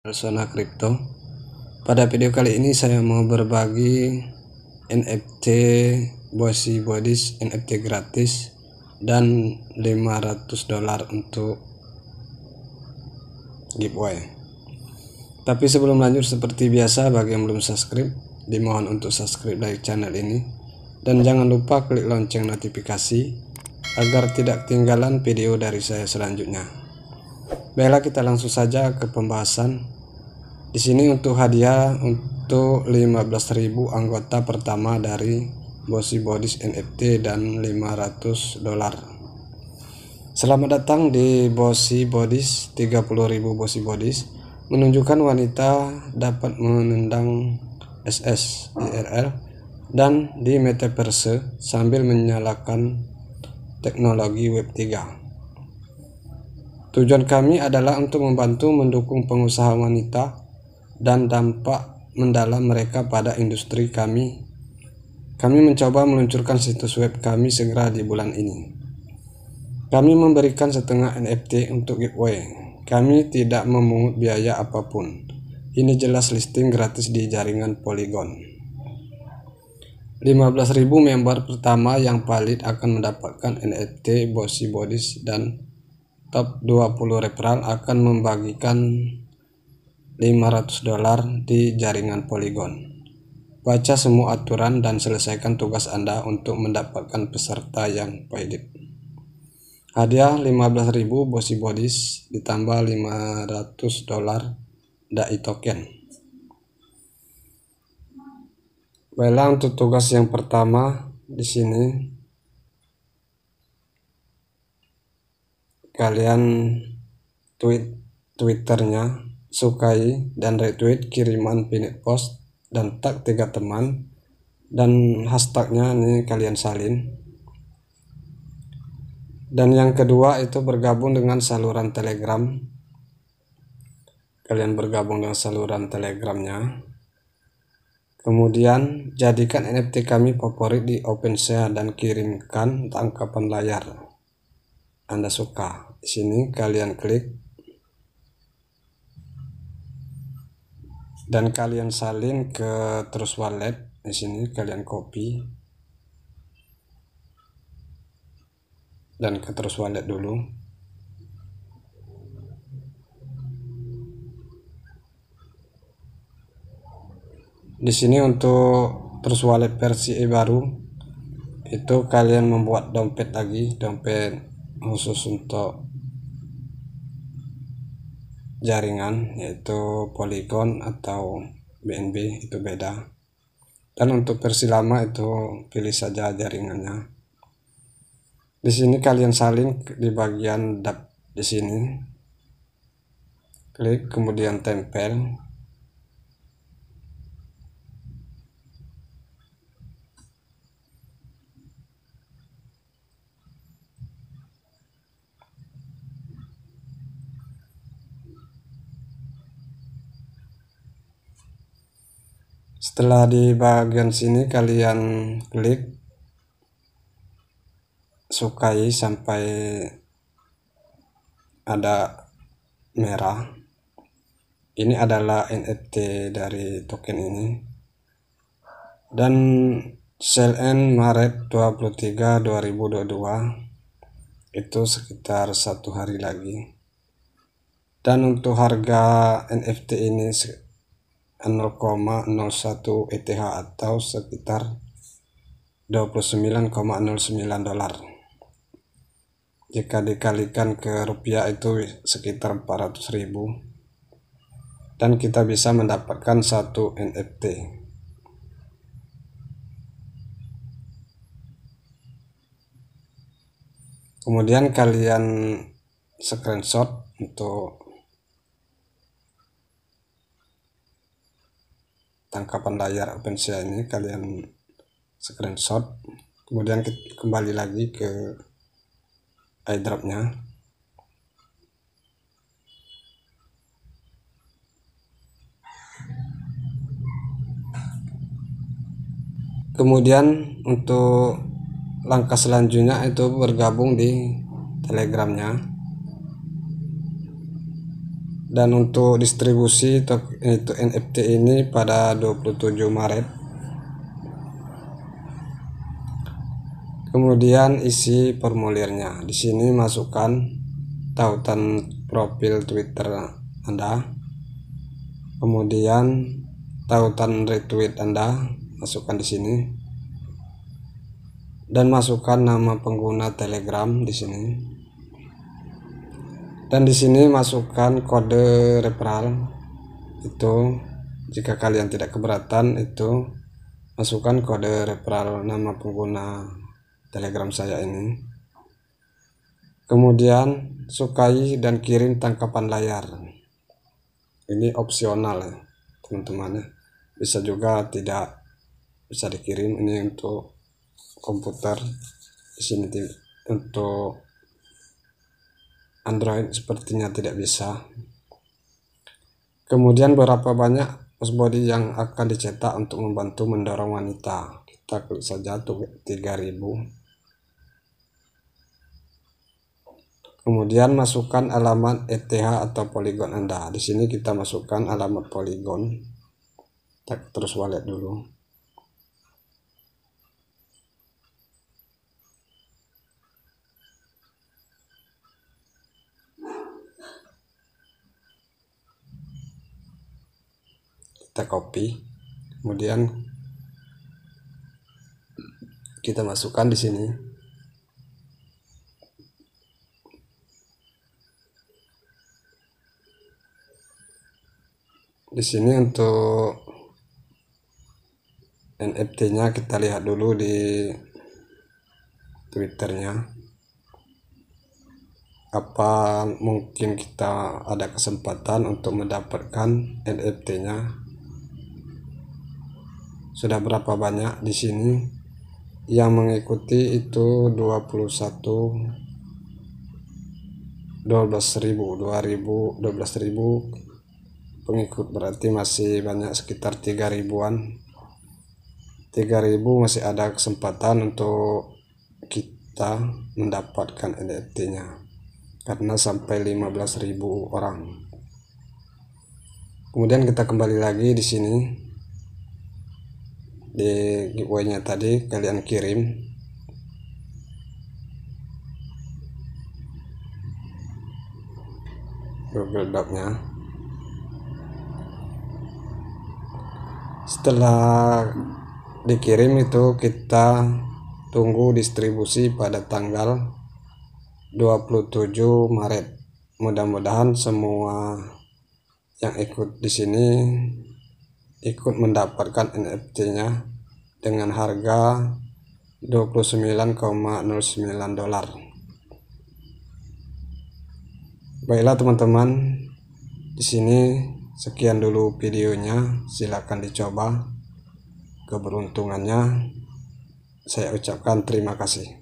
Persona Crypto. Pada video kali ini saya mau berbagi NFT Bossy Bodies NFT gratis dan 500 dolar untuk giveaway. Tapi sebelum lanjut seperti biasa bagi yang belum subscribe dimohon untuk subscribe dari channel ini dan jangan lupa klik lonceng notifikasi agar tidak ketinggalan video dari saya selanjutnya. Baiklah kita langsung saja ke pembahasan. Di sini untuk hadiah untuk 15.000 anggota pertama dari Bossy Bodies NFT dan 500 dolar. Selamat datang di Bossy Bodies 30.000 Bossy Bodies menunjukkan wanita dapat menendang SS IRL dan di metaverse sambil menyalakan teknologi web 3. Tujuan kami adalah untuk membantu mendukung pengusaha wanita dan dampak mendalam mereka pada industri kami. Kami mencoba meluncurkan situs web kami segera di bulan ini. Kami memberikan setengah NFT untuk giveaway. Kami tidak memungut biaya apapun. Ini jelas listing gratis di jaringan Polygon. 15.000 member pertama yang valid akan mendapatkan NFT Bossy Bodies dan top 20 referral akan membagikan 500 dolar di jaringan Polygon. Baca semua aturan dan selesaikan tugas Anda untuk mendapatkan peserta yang paidit. Hadiah 15.000 Bossy Bodies ditambah 500 dolar DAI token. Baiklah untuk tugas yang pertama di sini kalian tweet twitternya sukai dan retweet kiriman pinit post dan tag tiga teman dan hashtagnya ini kalian salin dan yang kedua itu bergabung dengan saluran telegram kalian bergabung dengan saluran telegramnya kemudian jadikan NFT kami favorit di OpenSea dan kirimkan tangkapan layar anda suka. Di sini kalian klik dan kalian salin ke terus wallet. Di sini kalian copy dan ke terus wallet dulu. Di sini untuk terus wallet versi e baru itu kalian membuat dompet lagi, dompet khusus untuk jaringan yaitu polygon atau BNB itu beda dan untuk versi lama itu pilih saja jaringannya di sini kalian saling di bagian dap di sini klik kemudian tempel setelah di bagian sini kalian klik sukai sampai ada merah ini adalah NFT dari token ini dan sell end Maret 23 2022 itu sekitar satu hari lagi dan untuk harga NFT ini 0,01 ETH atau sekitar 29,09 dolar jika dikalikan ke rupiah itu sekitar 400 ribu dan kita bisa mendapatkan satu NFT kemudian kalian screenshot untuk tangkapan layar OpenSea ini kalian screenshot kemudian kembali lagi ke airdropnya kemudian untuk langkah selanjutnya itu bergabung di telegramnya dan untuk distribusi itu NFT ini pada 27 Maret kemudian isi formulirnya di sini masukkan tautan profil Twitter Anda kemudian tautan retweet Anda masukkan di sini dan masukkan nama pengguna Telegram di sini dan di sini masukkan kode referral itu jika kalian tidak keberatan itu masukkan kode referral nama pengguna telegram saya ini kemudian sukai dan kirim tangkapan layar ini opsional ya, teman-teman ya. bisa juga tidak bisa dikirim ini untuk komputer di sini untuk Android sepertinya tidak bisa kemudian berapa banyak body yang akan dicetak untuk membantu mendorong wanita kita klik saja 3000 kemudian masukkan alamat ETH atau poligon Anda di sini kita masukkan alamat poligon kita terus wallet dulu kita copy kemudian kita masukkan di sini di sini untuk NFT-nya kita lihat dulu di Twitternya apa mungkin kita ada kesempatan untuk mendapatkan NFT-nya sudah berapa banyak di sini yang mengikuti itu 21 12.000 2000 12.000 pengikut berarti masih banyak sekitar 3.000an 3.000 masih ada kesempatan untuk kita mendapatkan NFT e nya karena sampai 15.000 orang kemudian kita kembali lagi di sini di giveaway-nya tadi kalian kirim Google Doc-nya setelah dikirim itu kita tunggu distribusi pada tanggal 27 Maret mudah-mudahan semua yang ikut di sini ikut mendapatkan NFT-nya dengan harga 29,09 dolar. Baiklah teman-teman, di sini sekian dulu videonya. Silakan dicoba keberuntungannya. Saya ucapkan terima kasih.